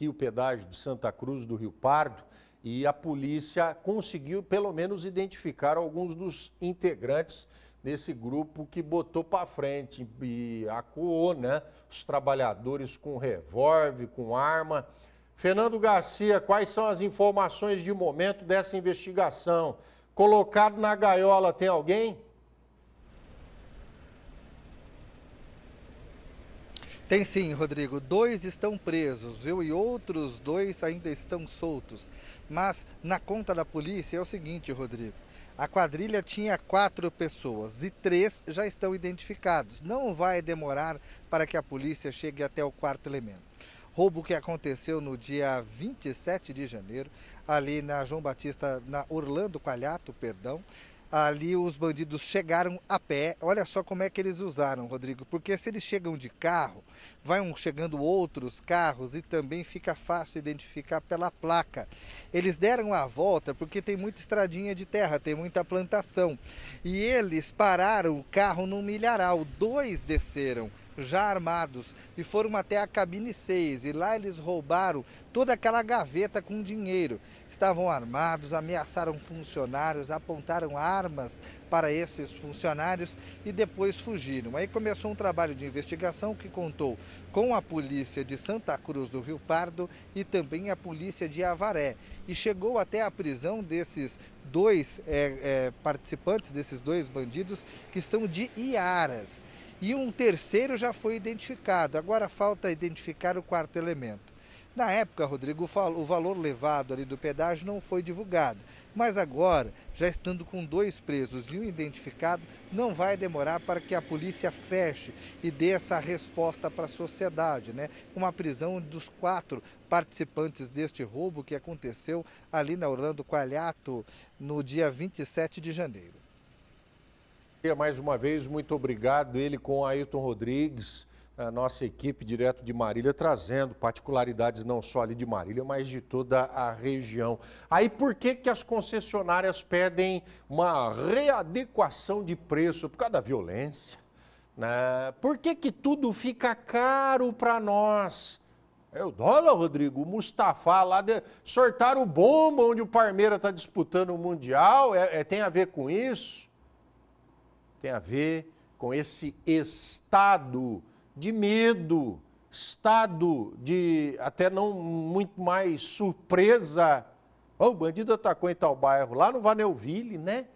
aqui o pedágio de Santa Cruz do Rio Pardo e a polícia conseguiu pelo menos identificar alguns dos integrantes desse grupo que botou para frente e acuou, né, os trabalhadores com revólver, com arma. Fernando Garcia, quais são as informações de momento dessa investigação? Colocado na gaiola tem alguém? Tem sim, Rodrigo. Dois estão presos, viu? E outros dois ainda estão soltos. Mas na conta da polícia é o seguinte, Rodrigo. A quadrilha tinha quatro pessoas e três já estão identificados. Não vai demorar para que a polícia chegue até o quarto elemento. Roubo que aconteceu no dia 27 de janeiro, ali na João Batista, na Orlando Calhato, perdão, ali os bandidos chegaram a pé. Olha só como é que eles usaram, Rodrigo, porque se eles chegam de carro, vai um chegando outros carros e também fica fácil identificar pela placa. Eles deram a volta porque tem muita estradinha de terra, tem muita plantação. E eles pararam o carro num milharal, dois desceram já armados e foram até a cabine 6 e lá eles roubaram toda aquela gaveta com dinheiro. Estavam armados, ameaçaram funcionários, apontaram armas para esses funcionários e depois fugiram. Aí começou um trabalho de investigação que contou com a polícia de Santa Cruz do Rio Pardo e também a polícia de Avaré. E chegou até a prisão desses dois é, é, participantes, desses dois bandidos, que são de Iaras e um terceiro já foi identificado. Agora falta identificar o quarto elemento. Na época, Rodrigo, o valor levado ali do pedágio não foi divulgado. Mas agora, já estando com dois presos e um identificado, não vai demorar para que a polícia feche e dê essa resposta para a sociedade, né? Uma prisão dos quatro participantes deste roubo que aconteceu ali na Orlando Qualhato no dia 27 de janeiro. Mais uma vez, muito obrigado. Ele com Ailton Rodrigues, a nossa equipe direto de Marília, trazendo particularidades não só ali de Marília, mas de toda a região. Aí por que, que as concessionárias pedem uma readequação de preço por causa da violência? Né? Por que, que tudo fica caro para nós? É o dólar, Rodrigo. O Mustafa lá de... sortaram o bomba onde o Parmeira está disputando o Mundial. É, é, tem a ver com isso? tem a ver com esse estado de medo, estado de até não muito mais surpresa. Oh, o bandido atacou em tal bairro, lá no Vaneuville, né?